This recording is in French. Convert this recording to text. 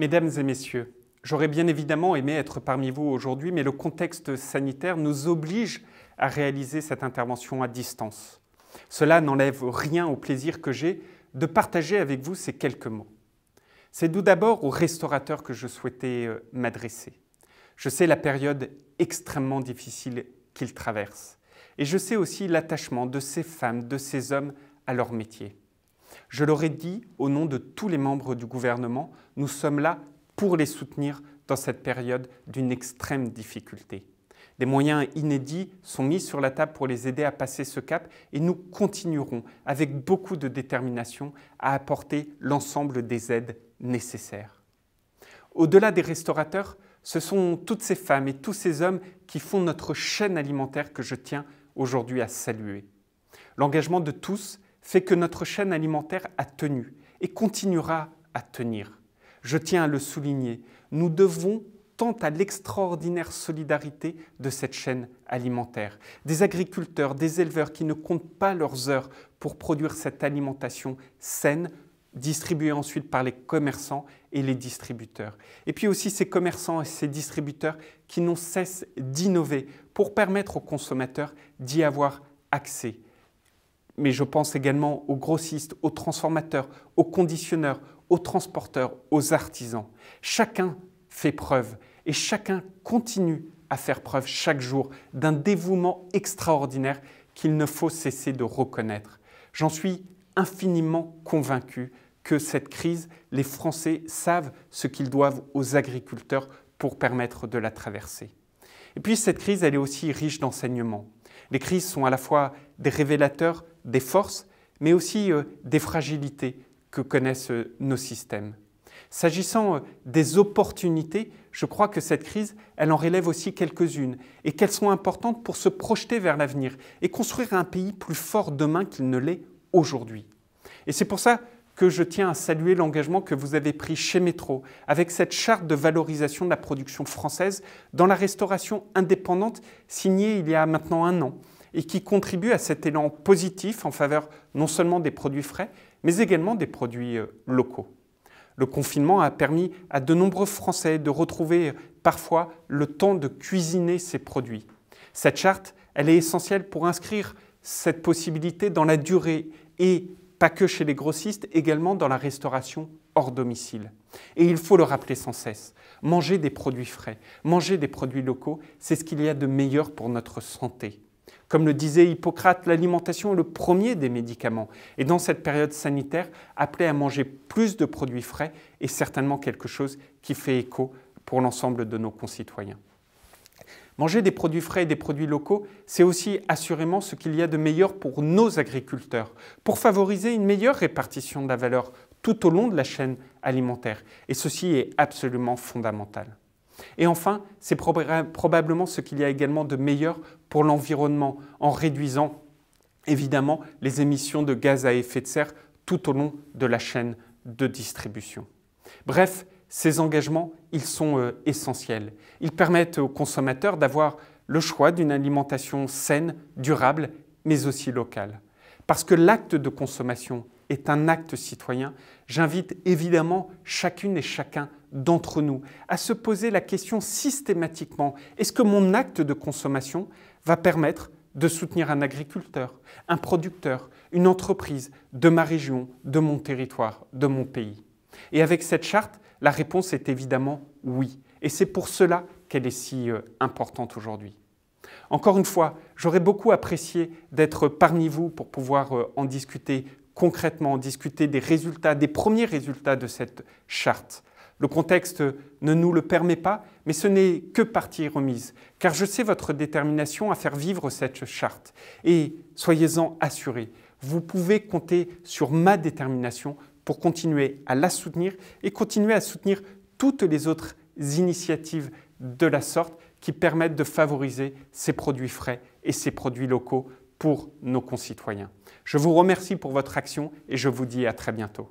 Mesdames et messieurs, j'aurais bien évidemment aimé être parmi vous aujourd'hui, mais le contexte sanitaire nous oblige à réaliser cette intervention à distance. Cela n'enlève rien au plaisir que j'ai de partager avec vous ces quelques mots. C'est tout d'abord aux restaurateurs que je souhaitais euh, m'adresser. Je sais la période extrêmement difficile qu'ils traversent. Et je sais aussi l'attachement de ces femmes, de ces hommes à leur métier. Je leur ai dit, au nom de tous les membres du gouvernement, nous sommes là pour les soutenir dans cette période d'une extrême difficulté. Des moyens inédits sont mis sur la table pour les aider à passer ce cap et nous continuerons avec beaucoup de détermination à apporter l'ensemble des aides nécessaires. Au-delà des restaurateurs, ce sont toutes ces femmes et tous ces hommes qui font notre chaîne alimentaire que je tiens aujourd'hui à saluer. L'engagement de tous fait que notre chaîne alimentaire a tenu et continuera à tenir. Je tiens à le souligner, nous devons tant à l'extraordinaire solidarité de cette chaîne alimentaire. Des agriculteurs, des éleveurs qui ne comptent pas leurs heures pour produire cette alimentation saine, distribuée ensuite par les commerçants et les distributeurs. Et puis aussi ces commerçants et ces distributeurs qui n'ont cesse d'innover pour permettre aux consommateurs d'y avoir accès mais je pense également aux grossistes, aux transformateurs, aux conditionneurs, aux transporteurs, aux artisans. Chacun fait preuve et chacun continue à faire preuve chaque jour d'un dévouement extraordinaire qu'il ne faut cesser de reconnaître. J'en suis infiniment convaincu que cette crise, les Français savent ce qu'ils doivent aux agriculteurs pour permettre de la traverser. Et puis cette crise, elle est aussi riche d'enseignements. Les crises sont à la fois des révélateurs des forces, mais aussi euh, des fragilités que connaissent euh, nos systèmes. S'agissant euh, des opportunités, je crois que cette crise, elle en relève aussi quelques-unes, et qu'elles sont importantes pour se projeter vers l'avenir et construire un pays plus fort demain qu'il ne l'est aujourd'hui. Et c'est pour ça que je tiens à saluer l'engagement que vous avez pris chez Métro avec cette charte de valorisation de la production française dans la restauration indépendante signée il y a maintenant un an et qui contribue à cet élan positif en faveur non seulement des produits frais, mais également des produits euh, locaux. Le confinement a permis à de nombreux Français de retrouver euh, parfois le temps de cuisiner ces produits. Cette charte, elle est essentielle pour inscrire cette possibilité dans la durée et pas que chez les grossistes, également dans la restauration hors domicile. Et il faut le rappeler sans cesse, manger des produits frais, manger des produits locaux, c'est ce qu'il y a de meilleur pour notre santé. Comme le disait Hippocrate, l'alimentation est le premier des médicaments. Et dans cette période sanitaire, appeler à manger plus de produits frais est certainement quelque chose qui fait écho pour l'ensemble de nos concitoyens. Manger des produits frais et des produits locaux, c'est aussi assurément ce qu'il y a de meilleur pour nos agriculteurs, pour favoriser une meilleure répartition de la valeur tout au long de la chaîne alimentaire. Et ceci est absolument fondamental. Et enfin, c'est probablement ce qu'il y a également de meilleur pour l'environnement, en réduisant évidemment les émissions de gaz à effet de serre tout au long de la chaîne de distribution. Bref, ces engagements, ils sont euh, essentiels. Ils permettent aux consommateurs d'avoir le choix d'une alimentation saine, durable, mais aussi locale. Parce que l'acte de consommation est un acte citoyen, j'invite évidemment chacune et chacun d'entre nous à se poser la question systématiquement, est-ce que mon acte de consommation va permettre de soutenir un agriculteur, un producteur, une entreprise de ma région, de mon territoire, de mon pays et avec cette charte, la réponse est évidemment oui. Et c'est pour cela qu'elle est si euh, importante aujourd'hui. Encore une fois, j'aurais beaucoup apprécié d'être parmi vous pour pouvoir euh, en discuter concrètement, en discuter des résultats, des premiers résultats de cette charte. Le contexte ne nous le permet pas, mais ce n'est que partie remise, car je sais votre détermination à faire vivre cette charte. Et soyez-en assurés, vous pouvez compter sur ma détermination pour continuer à la soutenir et continuer à soutenir toutes les autres initiatives de la sorte qui permettent de favoriser ces produits frais et ces produits locaux pour nos concitoyens. Je vous remercie pour votre action et je vous dis à très bientôt.